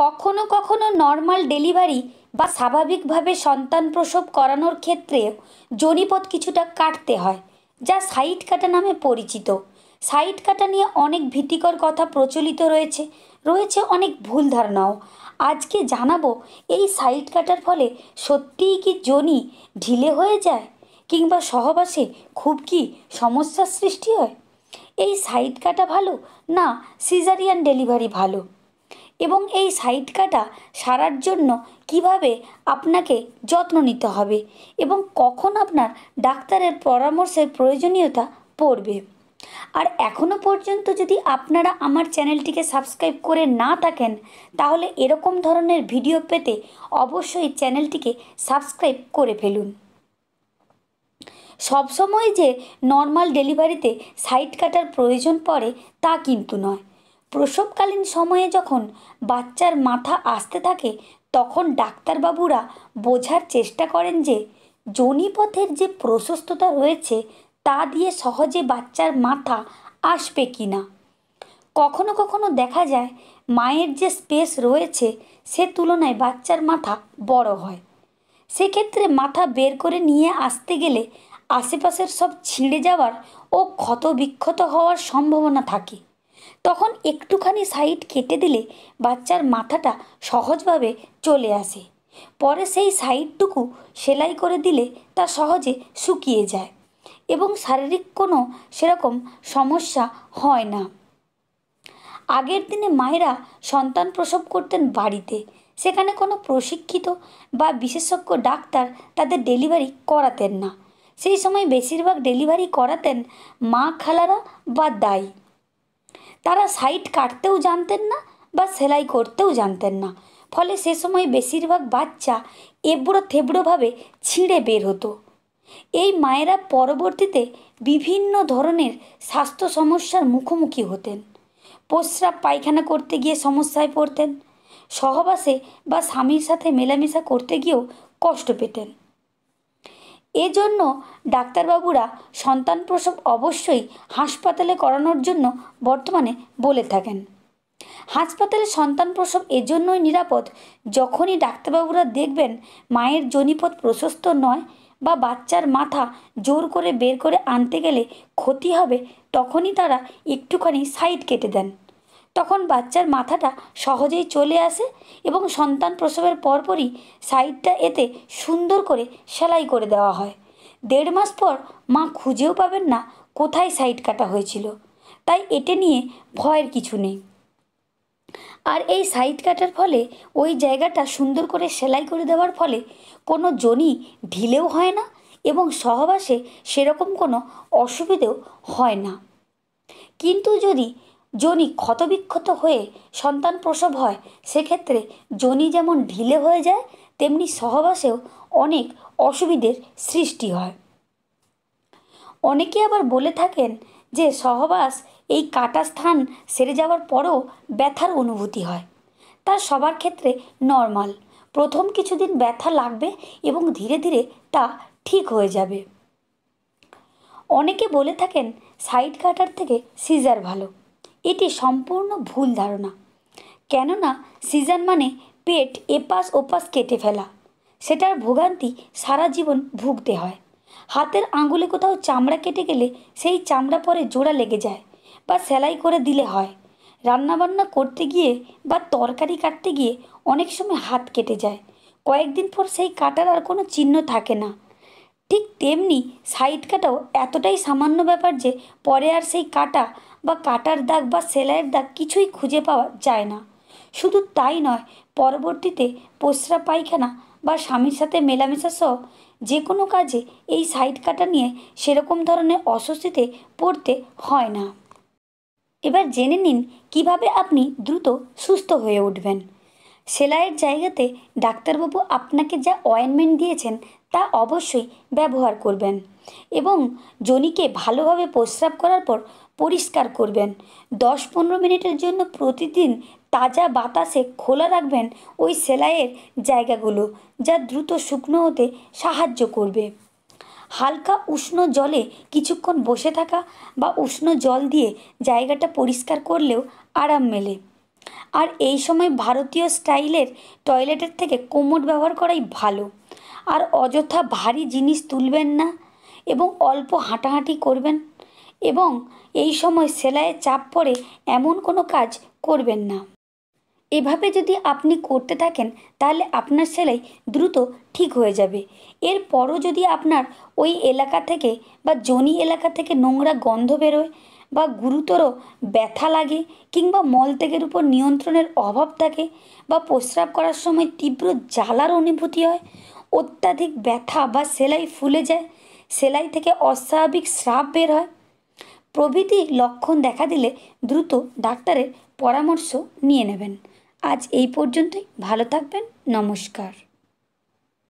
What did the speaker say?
কখনো কখনো normal delivery বা স্বাভাবিকভাবে সন্তান প্রসব করানোর ক্ষেত্রে জনিপথ কিছুটা কাটতে হয় যা সাইট কাটা নামে পরিচিত সাইট কাটা নিয়ে অনেক ভীতিকর কথা প্রচলিত রয়েছে রয়েছে অনেক ভুল ধারণাও আজকে জানাবো এই সাইট কাটার ফলে সত্যিই কি জনি ঢিলে হয়ে যায় কিংবা সহবাসে খুব কি সমস্যার সৃষ্টি হয় এই সাইট কাটা ভালো না সিজারিয়ান ডেলিভারি ভালো এবং এই সাইড কাটা সারার জন্য কিভাবে আপনাকে যত্ন নিতে হবে এবং কখন আপনার ডাক্তারের পরামর্শের প্রয়োজনীয়তা পড়বে আর এখনও পর্যন্ত যদি আপনারা আমার চ্যানেলটিকে সাবস্ক্রাইব করে না থাকেন তাহলে এরকম ধরনের ভিডিও পেতে অবশ্যই চ্যানেলটিকে সাবস্ক্রাইব করে ফেলুন সবসময় যে নর্মাল ডেলিভারিতে সাইড কাটার প্রয়োজন পড়ে তা কিন্তু নয় প্রসবকালীন সময়ে যখন বাচ্চার মাথা আসতে থাকে তখন ডাক্তারবাবুরা বোঝার চেষ্টা করেন যে যোনিপথের যে প্রশস্ততা রয়েছে তা দিয়ে সহজে বাচ্চার মাথা আসবে কি না কখনো কখনো দেখা যায় মায়ের যে স্পেস রয়েছে সে তুলনায় বাচ্চার মাথা বড় হয় সেক্ষেত্রে মাথা বের করে নিয়ে আসতে গেলে আশেপাশের সব ছিঁড়ে যাওয়ার ও ক্ষতবিক্ষত হওয়ার সম্ভাবনা থাকে তখন একটুখানি সাইড কেটে দিলে বাচ্চার মাথাটা সহজভাবে চলে আসে পরে সেই সাইডটুকু সেলাই করে দিলে তা সহজে শুকিয়ে যায় এবং শারীরিক কোনো সেরকম সমস্যা হয় না আগের দিনে মায়েরা সন্তান প্রসব করতেন বাড়িতে সেখানে কোনো প্রশিক্ষিত বা বিশেষজ্ঞ ডাক্তার তাদের ডেলিভারি করাতেন না সেই সময় বেশিরভাগ ডেলিভারি করাতেন মা খালারা বা দায়ী তারা সাইট কাটতেও জানতেন না বা সেলাই করতেও জানতেন না ফলে সে সময় বেশিরভাগ বাচ্চা এবড়ো থেবড়োভাবে ছিঁড়ে বের হতো এই মায়েরা পরবর্তীতে বিভিন্ন ধরনের স্বাস্থ্য সমস্যার মুখোমুখি হতেন প্রস্রাব পায়খানা করতে গিয়ে সমস্যায় পড়তেন সহবাসে বা স্বামীর সাথে মেলামেশা করতে গিয়েও কষ্ট পেতেন এজন্য ডাক্তারবাবুরা সন্তান প্রসব অবশ্যই হাসপাতালে করানোর জন্য বর্তমানে বলে থাকেন হাসপাতালে সন্তান প্রসব এজন্যই নিরাপদ যখনই ডাক্তারবাবুরা দেখবেন মায়ের জনিপদ প্রশস্ত নয় বা বাচ্চার মাথা জোর করে বের করে আনতে গেলে ক্ষতি হবে তখনই তারা একটুখানি সাইড কেটে দেন তখন বাচ্চার মাথাটা সহজেই চলে আসে এবং সন্তান প্রসবের পরপরই সাইডটা এতে সুন্দর করে সেলাই করে দেওয়া হয় দেড় মাস পর মা খুঁজেও পাবেন না কোথায় সাইড কাটা হয়েছিল তাই এটে নিয়ে ভয়ের কিছু নেই আর এই সাইড কাটার ফলে ওই জায়গাটা সুন্দর করে সেলাই করে দেওয়ার ফলে কোনো জনি ঢিলেও হয় না এবং সহবাসে সেরকম কোনো অসুবিধেও হয় না কিন্তু যদি যোনি ক্ষতবিক্ষত হয়ে সন্তান প্রসব হয় সেক্ষেত্রে যোনি যেমন ঢিলে হয়ে যায় তেমনি সহবাসেও অনেক অসুবিধের সৃষ্টি হয় অনেকে আবার বলে থাকেন যে সহবাস এই কাটা স্থান সেরে যাওয়ার পরও ব্যথার অনুভূতি হয় তা সবার ক্ষেত্রে নর্মাল প্রথম কিছুদিন ব্যথা লাগবে এবং ধীরে ধীরে তা ঠিক হয়ে যাবে অনেকে বলে থাকেন সাইড কাটার থেকে সিজার ভালো এটি সম্পূর্ণ ভুল ধারণা কেননা সিজন মানে পেট এপাশ ওপাশ কেটে ফেলা সেটার ভোগান্তি সারা জীবন ভুগতে হয় হাতের আঙুলে কোথাও চামড়া কেটে গেলে সেই চামড়া পরে জোড়া লেগে যায় বা সেলাই করে দিলে হয় রান্নাবান্না করতে গিয়ে বা তরকারি কাটতে গিয়ে অনেক সময় হাত কেটে যায় কয়েকদিন পর সেই কাটার আর কোনো চিহ্ন থাকে না ঠিক তেমনি সাইড কাটাও এতটাই সামান্য ব্যাপার যে পরে আর সেই কাটা বা কাটার দাগ বা সেলাইয়ের দাগ কিছুই খুঁজে পাওয়া যায় না শুধু তাই নয় পরবর্তীতে পোসরা পায়খানা বা স্বামীর সাথে মেলামেশা সহ যে কোনো কাজে এই সাইড কাটা নিয়ে সেরকম ধরনের অস্বস্তিতে পড়তে হয় না এবার জেনে নিন কিভাবে আপনি দ্রুত সুস্থ হয়ে উঠবেন সেলাইয়ের জায়গাতে ডাক্তারবাবু আপনাকে যা অয়েনমেন্ট দিয়েছেন তা অবশ্যই ব্যবহার করবেন এবং জনিকে ভালোভাবে প্রস্রাব করার পর পরিষ্কার করবেন দশ পনেরো মিনিটের জন্য প্রতিদিন তাজা বাতাসে খোলা রাখবেন ওই সেলাইয়ের জায়গাগুলো যা দ্রুত শুকনো হতে সাহায্য করবে হালকা উষ্ণ জলে কিছুক্ষণ বসে থাকা বা উষ্ণ জল দিয়ে জায়গাটা পরিষ্কার করলেও আরাম মেলে আর এই সময় ভারতীয় স্টাইলের টয়লেটের থেকে কোমোড ব্যবহার করাই ভালো আর অযথা ভারী জিনিস তুলবেন না এবং অল্প হাঁটাহাঁটি করবেন এবং এই সময় সেলাইয়ে চাপ পড়ে এমন কোনো কাজ করবেন না এভাবে যদি আপনি করতে থাকেন তাহলে আপনার সেলাই দ্রুত ঠিক হয়ে যাবে এরপরও যদি আপনার ওই এলাকা থেকে বা জনি এলাকা থেকে নোংরা গন্ধ বেরোয় বা গুরুতর ব্যথা লাগে কিংবা মলত্যাগের উপর নিয়ন্ত্রণের অভাব থাকে বা প্রস্রাব করার সময় তীব্র জ্বালার অনুভূতি হয় অত্যাধিক ব্যথা বা সেলাই ফুলে যায় সেলাই থেকে অস্বাভাবিক স্রাব বের হয় প্রভৃতি লক্ষণ দেখা দিলে দ্রুত ডাক্তারের পরামর্শ নিয়ে নেবেন আজ এই পর্যন্তই ভালো থাকবেন নমস্কার